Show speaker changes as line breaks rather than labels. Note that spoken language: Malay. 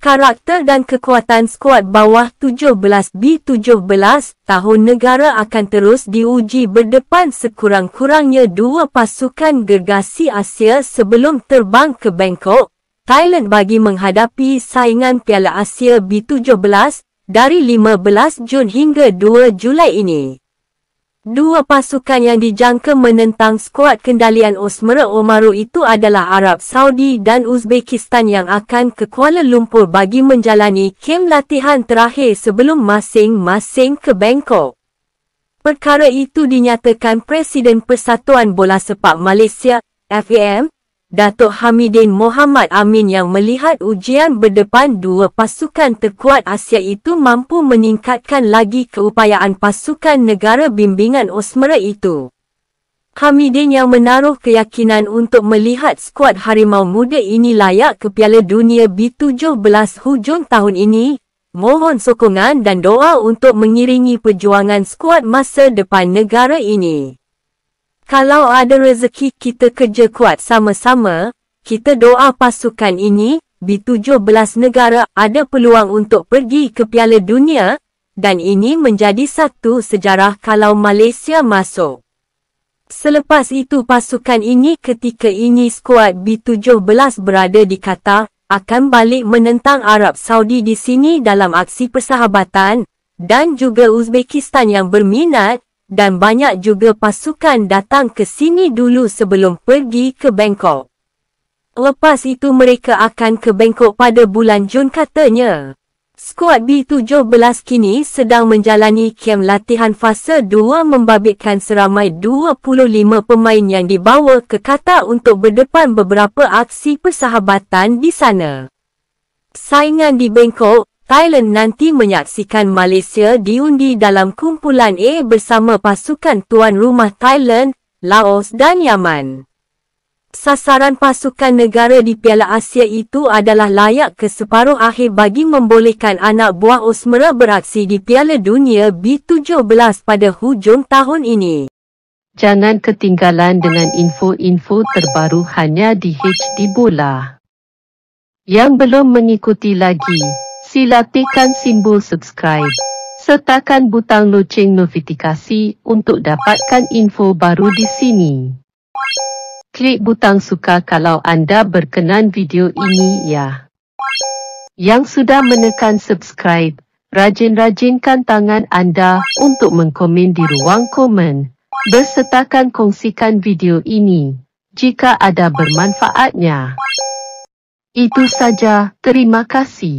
Karakter dan kekuatan skuad bawah 17B17 tahun negara akan terus diuji berdepan sekurang-kurangnya dua pasukan gergasi Asia sebelum terbang ke Bangkok, Thailand bagi menghadapi saingan Piala Asia B17 dari 15 Jun hingga 2 Julai ini. Dua pasukan yang dijangka menentang skuad kendalian Osmara Omaru itu adalah Arab Saudi dan Uzbekistan yang akan ke Kuala Lumpur bagi menjalani kem latihan terakhir sebelum masing-masing ke Bangkok. Perkara itu dinyatakan Presiden Persatuan Bola Sepak Malaysia, FAM, Datuk Hamidin Mohamad Amin yang melihat ujian berdepan dua pasukan terkuat Asia itu mampu meningkatkan lagi keupayaan pasukan negara bimbingan Osmera itu. Hamidin yang menaruh keyakinan untuk melihat skuad harimau muda ini layak ke Piala Dunia B17 hujung tahun ini, mohon sokongan dan doa untuk mengiringi perjuangan skuad masa depan negara ini. Kalau ada rezeki kita kerja kuat sama-sama, kita doa pasukan ini, B17 negara ada peluang untuk pergi ke Piala Dunia dan ini menjadi satu sejarah kalau Malaysia masuk. Selepas itu pasukan ini ketika ini skuad B17 berada di Qatar akan balik menentang Arab Saudi di sini dalam aksi persahabatan dan juga Uzbekistan yang berminat dan banyak juga pasukan datang ke sini dulu sebelum pergi ke Bangkok. Lepas itu mereka akan ke Bangkok pada bulan Jun katanya. Skuad B-17 kini sedang menjalani kem latihan fasa 2 membabitkan seramai 25 pemain yang dibawa ke Qatar untuk berdepan beberapa aksi persahabatan di sana. Saingan di Bangkok, Thailand nanti menyaksikan Malaysia diundi dalam kumpulan A bersama pasukan tuan rumah Thailand, Laos dan Yaman. Sasaran pasukan negara di Piala Asia itu adalah layak ke separuh akhir bagi membolehkan anak buah Osmera beraksi di Piala Dunia B17 pada hujung tahun ini. Jangan ketinggalan dengan info-info
terbaru hanya di HD Bola. Yang belum mengikuti lagi, sila tekan simbol subscribe. Sertakan butang loceng notifikasi untuk dapatkan info baru di sini. Klik butang suka kalau anda berkenan video ini ya. Yang sudah menekan subscribe, rajin-rajinkan tangan anda untuk mengkomen di ruang komen. Bersertakan kongsikan video ini jika ada bermanfaatnya. Itu saja, terima kasih.